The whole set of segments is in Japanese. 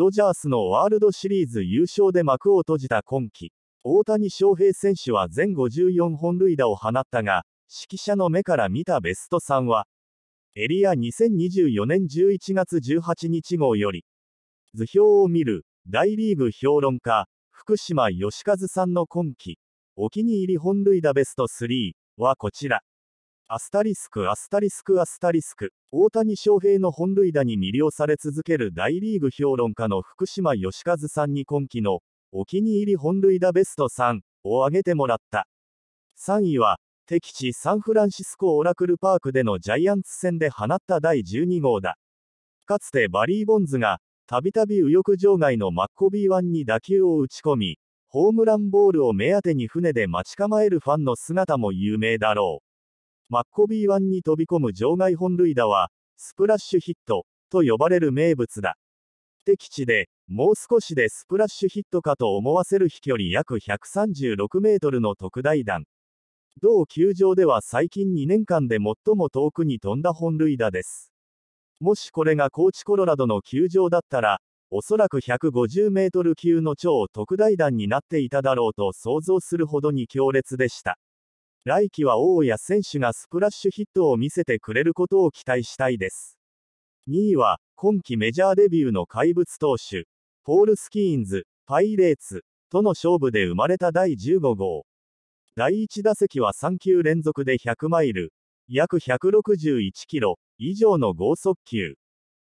ドジャースのワールドシリーズ優勝で幕を閉じた今季、大谷翔平選手は全54本塁打を放ったが、指揮者の目から見たベスト3は、エリア2024年11月18日号より、図表を見る、大リーグ評論家、福島義和さんの今季、お気に入り本塁打ベスト3はこちら。アスタリスクアスタリスクアスタリスク大谷翔平の本塁打に魅了され続ける大リーグ評論家の福島義和さんに今季のお気に入り本塁打ベスト3を挙げてもらった3位は敵地サンフランシスコオラクルパークでのジャイアンツ戦で放った第12号だかつてバリー・ボンズがたびたび右翼場外のマッコビー1に打球を打ち込みホームランボールを目当てに船で待ち構えるファンの姿も有名だろうマッコビー湾に飛び込む場外本塁打は、スプラッシュヒットと呼ばれる名物だ。敵地で、もう少しでスプラッシュヒットかと思わせる飛距離約136メートルの特大弾。同球場では最近2年間で最も遠くに飛んだ本塁打です。もしこれがコーチコロラドの球場だったら、おそらく150メートル級の超特大弾になっていただろうと想像するほどに強烈でした。来季は王や選手がスプラッシュヒットを見せてくれることを期待したいです。2位は、今季メジャーデビューの怪物投手、ポール・スキーンズ、パイレーツ、との勝負で生まれた第15号。第1打席は3球連続で100マイル、約161キロ以上の剛速球。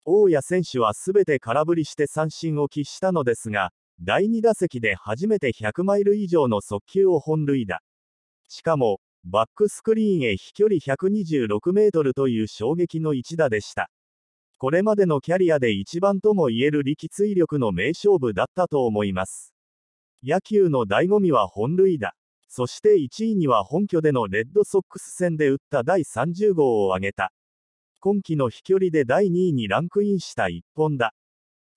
大谷選手は全て空振りして三振を喫したのですが、第2打席で初めて100マイル以上の速球を本塁打。しかも、バックスクリーンへ飛距離126メートルという衝撃の一打でした。これまでのキャリアで一番ともいえる力追力の名勝負だったと思います。野球の醍醐味は本塁打。そして1位には本拠でのレッドソックス戦で打った第30号を挙げた。今季の飛距離で第2位にランクインした一本だ。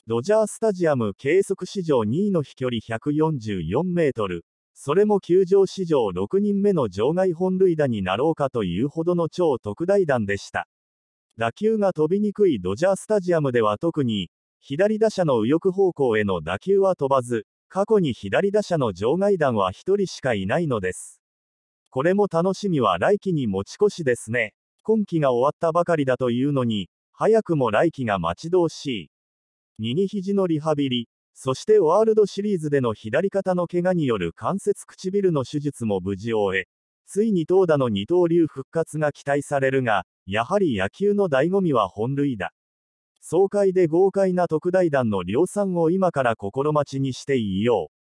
ドジャースタジアム計測史上2位の飛距離144メートル。それも球場史上6人目の場外本塁打になろうかというほどの超特大弾でした。打球が飛びにくいドジャースタジアムでは特に、左打者の右翼方向への打球は飛ばず、過去に左打者の場外弾は1人しかいないのです。これも楽しみは来季に持ち越しですね。今季が終わったばかりだというのに、早くも来季が待ち遠しい。右肘のリハビリ、そしてワールドシリーズでの左肩の怪我による関節唇の手術も無事終え、ついに投打の二刀流復活が期待されるが、やはり野球の醍醐味は本塁打。爽快で豪快な特大弾の量産を今から心待ちにしていよう。